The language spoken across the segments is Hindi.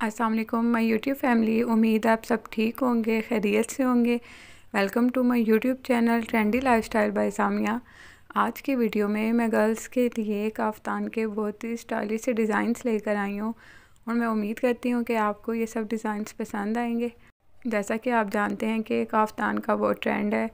असलम माय यूट्यूब फैमिली उम्मीद आप सब ठीक होंगे खैरियत से होंगे welcome to my YouTube channel trendy life style Samia आज की वीडियो में मैं गर्ल्स के लिए काफ्तान के बहुत ही स्टाइलिश से डिज़ाइंस लेकर आई हूँ और मैं उम्मीद करती हूँ कि आपको ये सब डिज़ाइंस पसंद आएंगे जैसा कि आप जानते हैं कि काफ्तान का वो ट्रेंड है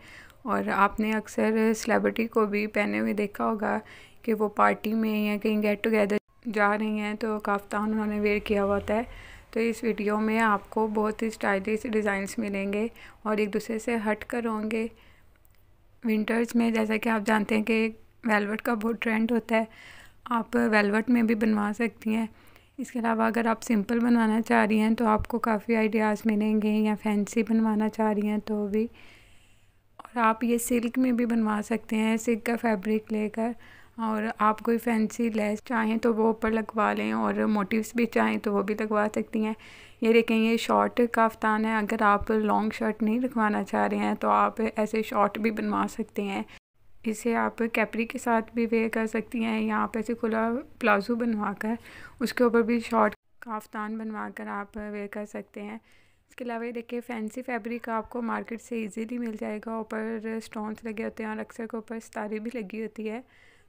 और आपने अक्सर सेलेब्रिटी को भी पहने हुए देखा होगा कि वो पार्टी में या कहीं गेट टुगेदर जा रही हैं तो काफ्तान उन्होंने वेयर किया हुआ होता है तो इस वीडियो में आपको बहुत ही स्टाइलिश डिज़ाइंस मिलेंगे और एक दूसरे से हट कर होंगे विंटर्स में जैसा कि आप जानते हैं कि वेलवेट का बहुत ट्रेंड होता है आप वेलवेट में भी बनवा सकती हैं इसके अलावा अगर आप सिंपल बनवाना चाह रही हैं तो आपको काफ़ी आइडियाज़ मिलेंगे या फैंसी बनवाना चाह रही हैं तो भी और आप ये सिल्क में भी बनवा सकते हैं सिल्क का फैब्रिक लेकर और आप कोई फैंसी लेस चाहें तो वो ऊपर लगवा लें और मोटिव्स भी चाहें तो वो भी लगवा सकती हैं ये देखें ये शॉर्ट काफ्तान है अगर आप लॉन्ग शर्ट नहीं लगवाना चाह रहे हैं तो आप ऐसे शॉर्ट भी बनवा सकते हैं इसे आप कैपरी के साथ भी वेयर कर सकती हैं या आप ऐसे खुला प्लाजो बनवा कर उसके ऊपर भी शॉर्ट काफ्तान बनवा कर आप वेयर कर सकते हैं इसके अलावा ये देखिए फैंसी फैब्रिक आपको मार्केट से इजीली मिल जाएगा ऊपर स्टोन्स लगे होते हैं और अक्सर के ऊपर सितारे भी लगी होती है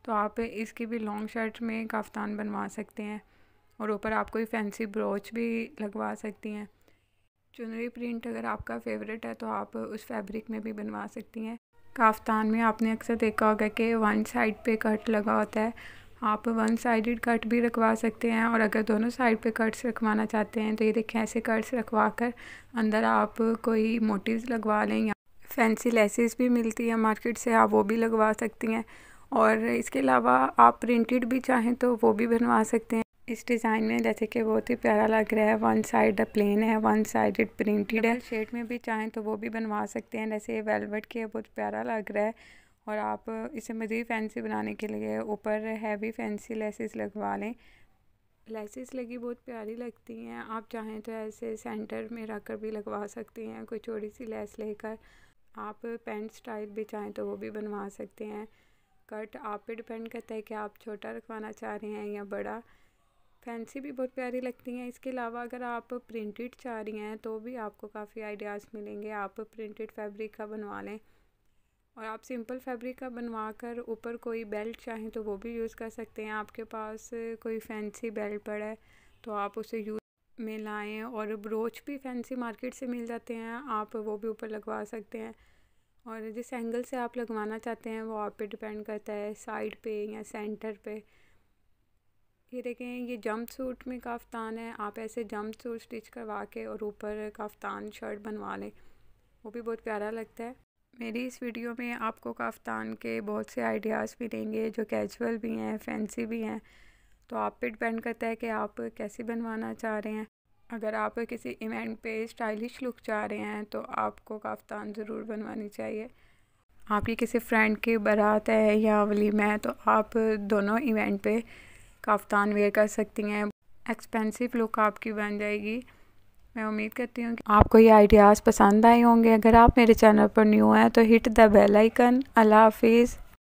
तो आप इसकी भी लॉन्ग शर्ट में काफ्तान बनवा सकते हैं और ऊपर आप कोई फैंसी ब्रोच भी लगवा सकती हैं चुनरी प्रिंट अगर आपका फेवरेट है तो आप उस फैब्रिक में भी बनवा सकती हैं काफ्तान में आपने अक्सर देखा होगा कि वन साइड पे कट लगा होता है आप वन साइडेड कट भी रखवा सकते हैं और अगर दोनों साइड पे कट्स रखवाना चाहते हैं तो ये देखें ऐसे कट्स रखवा कर अंदर आप कोई मोटिव लगवा लें या फैंसी लेसेस भी मिलती है मार्केट से आप वो भी लगवा सकती हैं और इसके अलावा आप प्रिंटेड भी चाहें तो वो भी बनवा सकते हैं इस डिज़ाइन में जैसे कि बहुत ही प्यारा लग रहा है वन साइड प्लेन है वन साइड प्रिंटेड है शेड में भी चाहें तो वो भी बनवा सकते हैं जैसे ये वेलवेट के बहुत प्यारा लग रहा है और आप इसे मज़ीद फैंसी बनाने के लिए ऊपर हैवी फैंसी लेसेस लगवा लें लेसेस लगी बहुत प्यारी लगती हैं आप चाहें तो ऐसे सेंटर में रख कर भी लगवा सकते हैं कोई छोटी सी लेस लेकर आप पेंट स्टाइल भी चाहें तो वो भी बनवा सकते हैं कट आप पे डिपेंड करता है कि आप छोटा रखवाना चाह रहे हैं या बड़ा फैंसी भी बहुत प्यारी लगती हैं इसके अलावा अगर आप प्रिंटेड चाह रही हैं तो भी आपको काफ़ी आइडियाज़ मिलेंगे आप प्रिंटेड फैब्रिक का बनवा लें और आप सिंपल फैब्रिक का बनवा कर ऊपर कोई बेल्ट चाहें तो वो भी यूज़ कर सकते हैं आपके पास कोई फैंसी बेल्ट पड़े तो आप उसे यूज़ में लाएँ और ब्रोच भी फैंसी मार्केट से मिल जाते हैं आप वो भी ऊपर लगवा सकते हैं और जिस एंगल से आप लगवाना चाहते हैं वो आप पे डिपेंड करता है साइड पे या सेंटर पे ये देखें ये जंप सूट में काफ्तान है आप ऐसे जंप सूट स्टिच करवा के और ऊपर काफ्तान शर्ट बनवा लें वो भी बहुत प्यारा लगता है मेरी इस वीडियो में आपको काफ्तान के बहुत से आइडियाज़ भी देंगे जो कैजुअल भी हैं फैंसी भी हैं तो आप पे डिपेंड करता है कि आप कैसे बनवाना चाह रहे हैं अगर आप किसी इवेंट पे स्टाइलिश लुक चाह रहे हैं तो आपको काफ्तान ज़रूर बनवानी चाहिए आपकी किसी फ्रेंड की बारात है या वलीम है तो आप दोनों इवेंट पे काफ्तान वेयर कर सकती हैं एक्सपेंसिव लुक आपकी बन जाएगी मैं उम्मीद करती हूँ कि आपको ये आइडियाज़ पसंद आए होंगे अगर आप मेरे चैनल पर न्यू हैं तो हिट द बेल आइकन अल्लाह हाफिज़